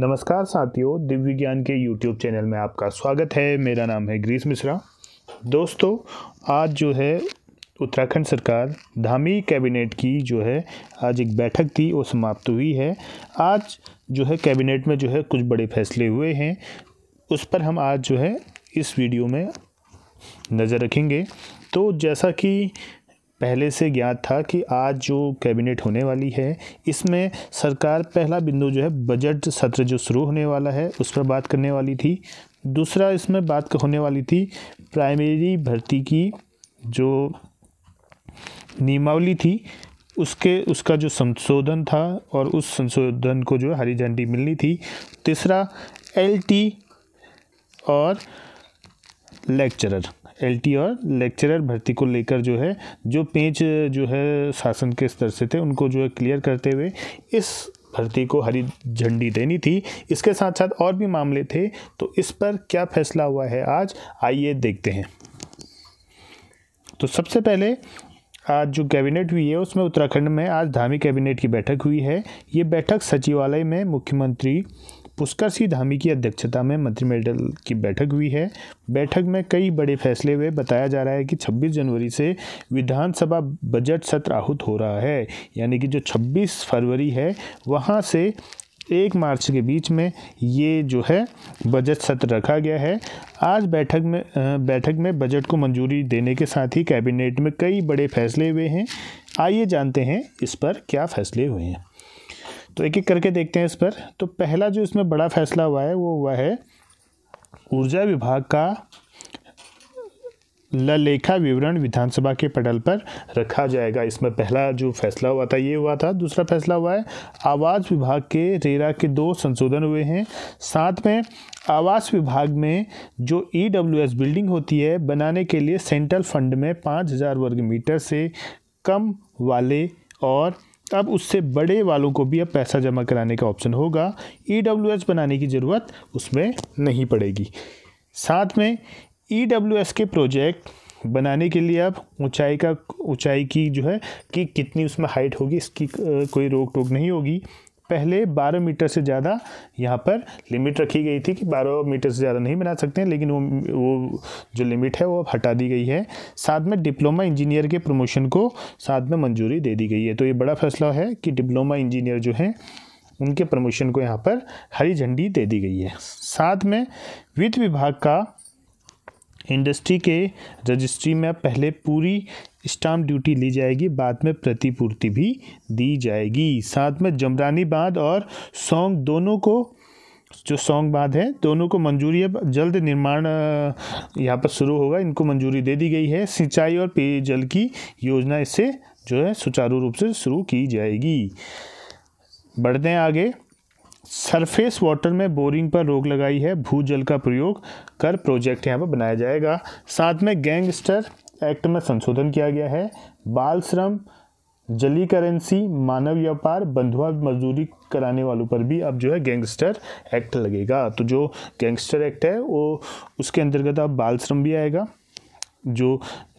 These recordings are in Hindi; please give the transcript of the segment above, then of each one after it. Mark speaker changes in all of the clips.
Speaker 1: नमस्कार साथियों दिव्य ज्ञान के यूट्यूब चैनल में आपका स्वागत है मेरा नाम है ग्रीस मिश्रा दोस्तों आज जो है उत्तराखंड सरकार धामी कैबिनेट की जो है आज एक बैठक थी वो समाप्त हुई है आज जो है कैबिनेट में जो है कुछ बड़े फैसले हुए हैं उस पर हम आज जो है इस वीडियो में नज़र रखेंगे तो जैसा कि पहले से ज्ञात था कि आज जो कैबिनेट होने वाली है इसमें सरकार पहला बिंदु जो है बजट सत्र जो शुरू होने वाला है उस पर बात करने वाली थी दूसरा इसमें बात होने वाली थी प्राइमरी भर्ती की जो नियमावली थी उसके उसका जो संशोधन था और उस संशोधन को जो हरी झंडी मिलनी थी तीसरा एलटी और लेक्चरर एल और लेक्चरर भर्ती को लेकर जो है जो पेंच जो है शासन के स्तर से थे उनको जो है क्लियर करते हुए इस भर्ती को हरी झंडी देनी थी इसके साथ साथ और भी मामले थे तो इस पर क्या फैसला हुआ है आज आइए देखते हैं तो सबसे पहले आज जो कैबिनेट हुई है उसमें उत्तराखंड में आज धामी कैबिनेट की बैठक हुई है ये बैठक सचिवालय में मुख्यमंत्री पुष्कर सिंह धामी की अध्यक्षता में मंत्रिमंडल की बैठक हुई है बैठक में कई बड़े फैसले हुए बताया जा रहा है कि 26 जनवरी से विधानसभा बजट सत्र आहूत हो रहा है यानी कि जो 26 फरवरी है वहाँ से एक मार्च के बीच में ये जो है बजट सत्र रखा गया है आज बैठक में बैठक में बजट को मंजूरी देने के साथ ही कैबिनेट में कई बड़े फैसले हुए हैं आइए जानते हैं इस पर क्या फैसले हुए हैं तो एक एक करके देखते हैं इस पर तो पहला जो इसमें बड़ा फैसला हुआ है वो हुआ है ऊर्जा विभाग का ललेखा विवरण विधानसभा के पटल पर रखा जाएगा इसमें पहला जो फैसला हुआ था ये हुआ था दूसरा फैसला हुआ है आवास विभाग के रेरा के दो संशोधन हुए हैं साथ में आवास विभाग में जो ई e बिल्डिंग होती है बनाने के लिए सेंट्रल फंड में पाँच हज़ार वर्ग मीटर से कम वाले और अब उससे बड़े वालों को भी अब पैसा जमा कराने का ऑप्शन होगा ई e बनाने की ज़रूरत उसमें नहीं पड़ेगी साथ में ई e के प्रोजेक्ट बनाने के लिए अब ऊंचाई का ऊंचाई की जो है कि कितनी उसमें हाइट होगी इसकी कोई रोक टोक नहीं होगी पहले 12 मीटर से ज़्यादा यहाँ पर लिमिट रखी गई थी कि 12 मीटर से ज़्यादा नहीं बना सकते हैं लेकिन वो वो जो लिमिट है वो अब हटा दी गई है साथ में डिप्लोमा इंजीनियर के प्रमोशन को साथ में मंजूरी दे दी गई है तो ये बड़ा फैसला है कि डिप्लोमा इंजीनियर जो हैं उनके प्रमोशन को यहाँ पर हरी झंडी दे दी गई है साथ में वित्त विभाग का इंडस्ट्री के रजिस्ट्री में पहले पूरी स्टाम्प ड्यूटी ली जाएगी बाद में प्रतिपूर्ति भी दी जाएगी साथ में जमरानी बांध और सौंग दोनों को जो सोंग बांध है दोनों को मंजूरी अब जल्द निर्माण यहाँ पर शुरू होगा इनको मंजूरी दे दी गई है सिंचाई और पेयजल की योजना इससे जो है सुचारू रूप से शुरू की जाएगी बढ़ते हैं आगे सरफेस वाटर में बोरिंग पर रोक लगाई है भू जल का प्रयोग कर प्रोजेक्ट यहाँ पर बनाया जाएगा साथ में गैंगस्टर एक्ट में संशोधन किया गया है बाल श्रम जली करेंसी मानव व्यापार बंधुआ मजदूरी कराने वालों पर भी अब जो है गैंगस्टर एक्ट लगेगा तो जो गैंगस्टर एक्ट है वो उसके अंतर्गत अब बाल श्रम भी आएगा जो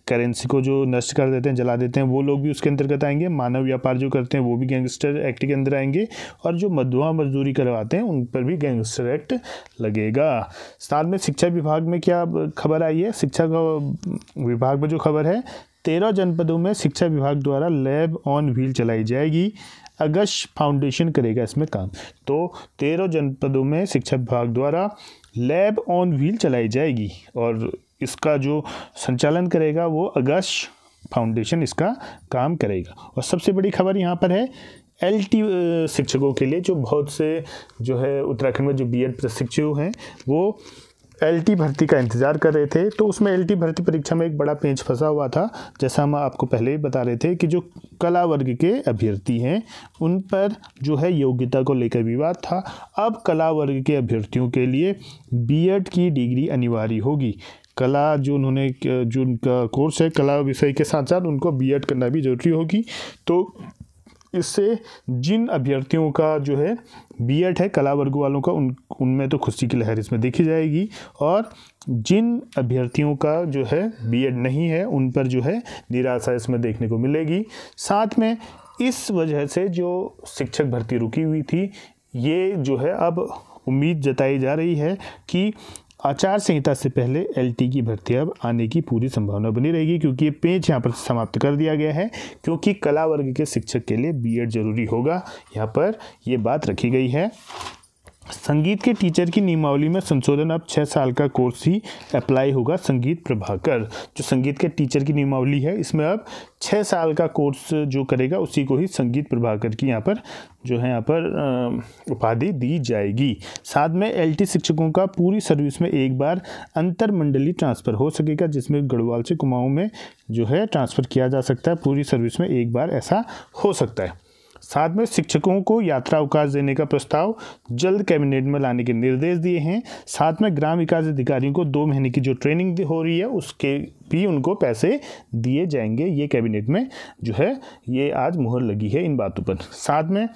Speaker 1: करेंसी को जो नष्ट कर देते हैं जला देते हैं वो लोग भी उसके अंतर्गत आएंगे मानव व्यापार जो करते हैं वो भी गैंगस्टर एक्ट के अंदर आएंगे और जो मधुआ मजदूरी करवाते हैं उन पर भी गैंगस्टर एक्ट लगेगा साथ में शिक्षा विभाग में क्या खबर आई है शिक्षा विभाग में जो खबर है तेरह जनपदों में शिक्षा विभाग द्वारा लैब ऑन व्हील चलाई जाएगी अगस् फाउंडेशन करेगा इसमें काम तो तेरह जनपदों में शिक्षा विभाग द्वारा लैब ऑन व्हील चलाई जाएगी और इसका जो संचालन करेगा वो अगस्त फाउंडेशन इसका काम करेगा और सबसे बड़ी खबर यहाँ पर है एल शिक्षकों के लिए जो बहुत से जो है उत्तराखंड में जो बी एड प्रशिक्षु हैं वो एल भर्ती का इंतज़ार कर रहे थे तो उसमें एल भर्ती परीक्षा में एक बड़ा पेंच फंसा हुआ था जैसा हम आपको पहले ही बता रहे थे कि जो कला वर्ग के अभ्यर्थी हैं उन पर जो है योग्यता को लेकर विवाद था अब कला वर्ग के अभ्यर्थियों के लिए बीएड की डिग्री अनिवार्य होगी कला जो उन्होंने जो उनका कोर्स है कला विषय के साथ साथ उनको बी करना भी ज़रूरी होगी तो इससे जिन अभ्यर्थियों का जो है बी है कला वर्ग वालों का उन उनमें तो खुशी की लहर इसमें देखी जाएगी और जिन अभ्यर्थियों का जो है बी नहीं है उन पर जो है निराशा इसमें देखने को मिलेगी साथ में इस वजह से जो शिक्षक भर्ती रुकी हुई थी ये जो है अब उम्मीद जताई जा रही है कि आचार संहिता से पहले एलटी की भर्ती अब आने की पूरी संभावना बनी रहेगी क्योंकि ये पेज यहाँ पर समाप्त कर दिया गया है क्योंकि कला वर्ग के शिक्षक के लिए बीएड जरूरी होगा यहाँ पर ये बात रखी गई है संगीत के टीचर की नियमावली में संशोधन अब छः साल का कोर्स ही अप्लाई होगा संगीत प्रभाकर जो संगीत के टीचर की नियमावली है इसमें अब छः साल का कोर्स जो करेगा उसी को ही संगीत प्रभाकर की यहाँ पर जो है यहाँ पर उपाधि दी जाएगी साथ में एलटी शिक्षकों का पूरी सर्विस में एक बार अंतरमंडली ट्रांसफ़र हो सकेगा जिसमें गढ़वाल से कुमाऊँ में जो है ट्रांसफ़र किया जा सकता है पूरी सर्विस में एक बार ऐसा हो सकता है साथ में शिक्षकों को यात्रा अवकाश देने का प्रस्ताव जल्द कैबिनेट में लाने के निर्देश दिए हैं साथ में ग्राम विकास अधिकारियों को दो महीने की जो ट्रेनिंग हो रही है उसके भी उनको पैसे दिए जाएंगे ये कैबिनेट में जो है ये आज मुहर लगी है इन बातों पर साथ में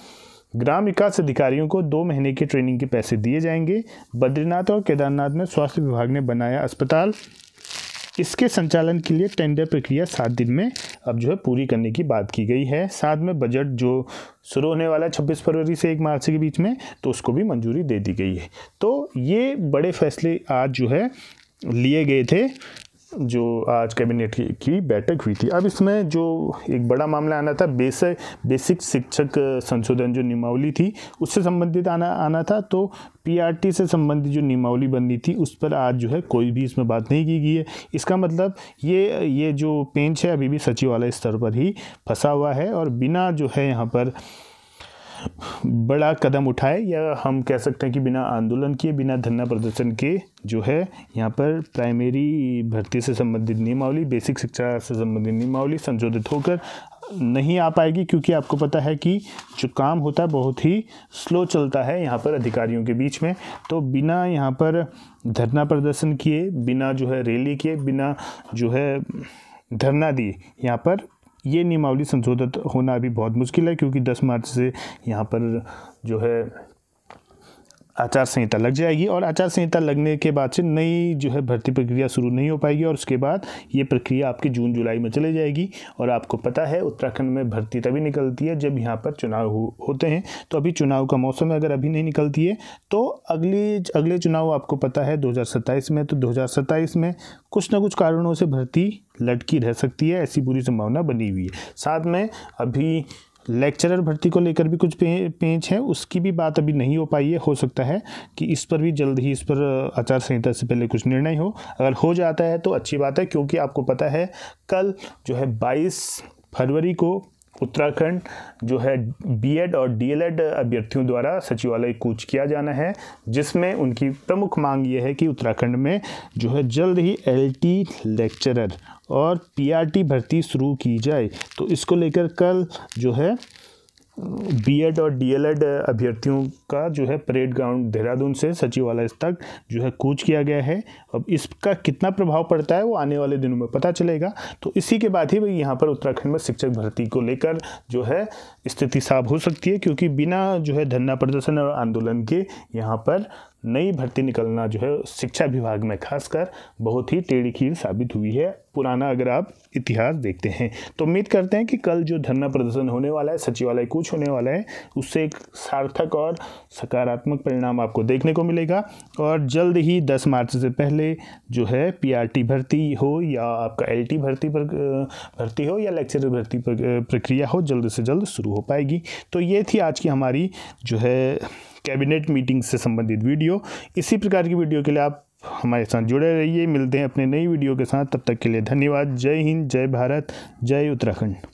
Speaker 1: ग्राम विकास अधिकारियों को दो महीने की ट्रेनिंग के पैसे दिए जाएंगे बद्रीनाथ और केदारनाथ में स्वास्थ्य विभाग ने बनाया अस्पताल इसके संचालन के लिए टेंडर प्रक्रिया सात दिन में अब जो है पूरी करने की बात की गई है साथ में बजट जो शुरू होने वाला है छब्बीस फरवरी से एक मार्च के बीच में तो उसको भी मंजूरी दे दी गई है तो ये बड़े फैसले आज जो है लिए गए थे जो आज कैबिनेट की, बैठक हुई थी अब इसमें जो एक बड़ा मामला आना था बेसिक बेसिक शिक्षक संशोधन जो नियमावली थी उससे संबंधित आना आना था तो पीआरटी से संबंधित जो नियमावली बनी थी उस पर आज जो है कोई भी इसमें बात नहीं की गई है इसका मतलब ये ये जो पेंच है अभी भी सचिवालय स्तर पर ही फंसा हुआ है और बिना जो है यहाँ पर बड़ा कदम उठाए या हम कह सकते हैं कि बिना आंदोलन किए बिना धरना प्रदर्शन के जो है यहाँ पर प्राइमरी भर्ती से संबंधित नियमावली बेसिक शिक्षा से संबंधित नियमावली संशोधित होकर नहीं आ पाएगी क्योंकि आपको पता है कि जो काम होता है बहुत ही स्लो चलता है यहाँ पर अधिकारियों के बीच में तो बिना यहाँ पर धरना प्रदर्शन किए बिना जो है रैली किए बिना जो है धरना दिए यहाँ पर ये नियमावली संशोधित होना अभी बहुत मुश्किल है क्योंकि 10 मार्च से यहाँ पर जो है आचार संहिता लग जाएगी और आचार संहिता लगने के बाद से नई जो है भर्ती प्रक्रिया शुरू नहीं हो पाएगी और उसके बाद ये प्रक्रिया आपकी जून जुलाई में चली जाएगी और आपको पता है उत्तराखंड में भर्ती तभी निकलती है जब यहाँ पर चुनाव हो, होते हैं तो अभी चुनाव का मौसम है अगर अभी नहीं निकलती है तो अगले अगले चुनाव आपको पता है दो में तो दो में कुछ ना कुछ कारणों से भर्ती लटकी रह सकती है ऐसी बुरी संभावना बनी हुई है साथ में अभी लेक्चरर भर्ती को लेकर भी कुछ पेंच है उसकी भी बात अभी नहीं हो पाई है हो सकता है कि इस पर भी जल्द ही इस पर आचार संहिता से पहले कुछ निर्णय हो अगर हो जाता है तो अच्छी बात है क्योंकि आपको पता है कल जो है बाईस फरवरी को उत्तराखंड जो है बीएड और डीएलएड अभ्यर्थियों द्वारा सचिवालय कूच किया जाना है जिसमें उनकी प्रमुख मांग ये है कि उत्तराखंड में जो है जल्द ही एलटी लेक्चरर और पीआरटी भर्ती शुरू की जाए तो इसको लेकर कल जो है बीएड और डीएलएड अभ्यर्थियों का जो है परेड ग्राउंड देहरादून से सचिवालय तक जो है कूच किया गया है अब इसका कितना प्रभाव पड़ता है वो आने वाले दिनों में पता चलेगा तो इसी के बाद ही भाई यहाँ पर उत्तराखंड में शिक्षक भर्ती को लेकर जो है स्थिति साफ हो सकती है क्योंकि बिना जो है धरना प्रदर्शन और आंदोलन के यहाँ पर नई भर्ती निकलना जो है शिक्षा विभाग में खासकर बहुत ही टेढ़ी खीर साबित हुई है पुराना अगर आप इतिहास देखते हैं तो उम्मीद करते हैं कि कल जो धरना प्रदर्शन होने वाला है सचिवालय कुछ होने वाला है उससे एक सार्थक और सकारात्मक परिणाम आपको देखने को मिलेगा और जल्द ही 10 मार्च से पहले जो है पीआरटी भर्ती हो या आपका एलटी भर्ती पर भर्ती हो या लेक्चर भर्ती प्रक्रिया हो जल्द से जल्द शुरू हो पाएगी तो ये थी आज की हमारी जो है कैबिनेट मीटिंग से संबंधित वीडियो इसी प्रकार की वीडियो के लिए आप हमारे साथ जुड़े रहिए मिलते हैं अपने नई वीडियो के साथ तब तक के लिए धन्यवाद जय हिंद जय भारत जय उत्तराखंड